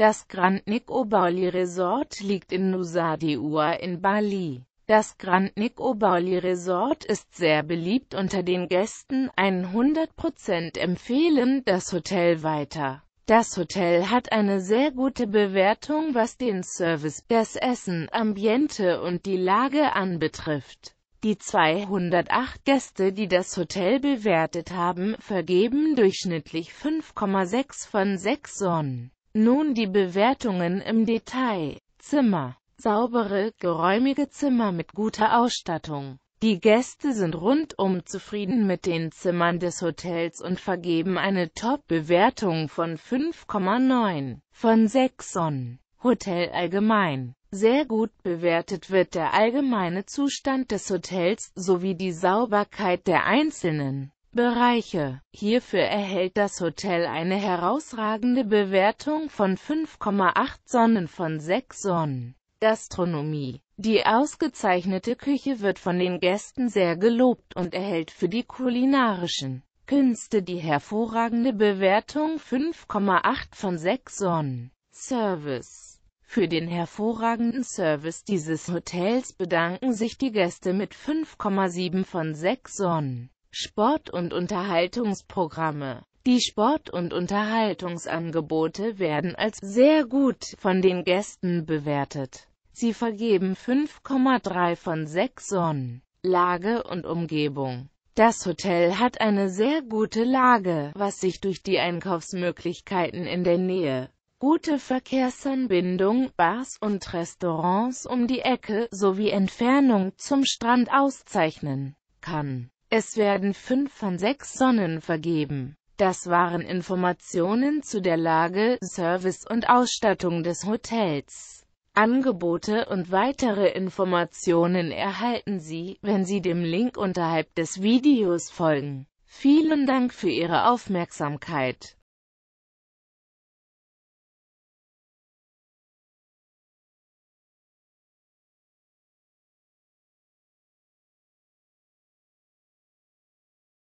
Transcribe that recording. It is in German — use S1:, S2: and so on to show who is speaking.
S1: Das Grandnik Oberli Resort liegt in Nusa Dua in Bali. Das Grandnik Oberli Resort ist sehr beliebt unter den Gästen, 100% empfehlen das Hotel weiter. Das Hotel hat eine sehr gute Bewertung, was den Service, das Essen, Ambiente und die Lage anbetrifft. Die 208 Gäste, die das Hotel bewertet haben, vergeben durchschnittlich 5,6 von 6 Sonnen. Nun die Bewertungen im Detail. Zimmer. Saubere, geräumige Zimmer mit guter Ausstattung. Die Gäste sind rundum zufrieden mit den Zimmern des Hotels und vergeben eine Top-Bewertung von 5,9 von 6 Sonnen. Hotel allgemein. Sehr gut bewertet wird der allgemeine Zustand des Hotels sowie die Sauberkeit der einzelnen Bereiche. Hierfür erhält das Hotel eine herausragende Bewertung von 5,8 Sonnen von 6 Sonnen. Gastronomie. Die ausgezeichnete Küche wird von den Gästen sehr gelobt und erhält für die kulinarischen Künste die hervorragende Bewertung 5,8 von 6 Sonnen. Service. Für den hervorragenden Service dieses Hotels bedanken sich die Gäste mit 5,7 von 6 Sonnen. Sport- und Unterhaltungsprogramme die Sport- und Unterhaltungsangebote werden als sehr gut von den Gästen bewertet. Sie vergeben 5,3 von 6 Sonnen. Lage und Umgebung Das Hotel hat eine sehr gute Lage, was sich durch die Einkaufsmöglichkeiten in der Nähe, gute Verkehrsanbindung, Bars und Restaurants um die Ecke sowie Entfernung zum Strand auszeichnen kann. Es werden fünf von sechs Sonnen vergeben. Das waren Informationen zu der Lage, Service und Ausstattung des Hotels. Angebote und weitere Informationen erhalten Sie, wenn Sie dem Link unterhalb des Videos folgen. Vielen Dank für Ihre Aufmerksamkeit.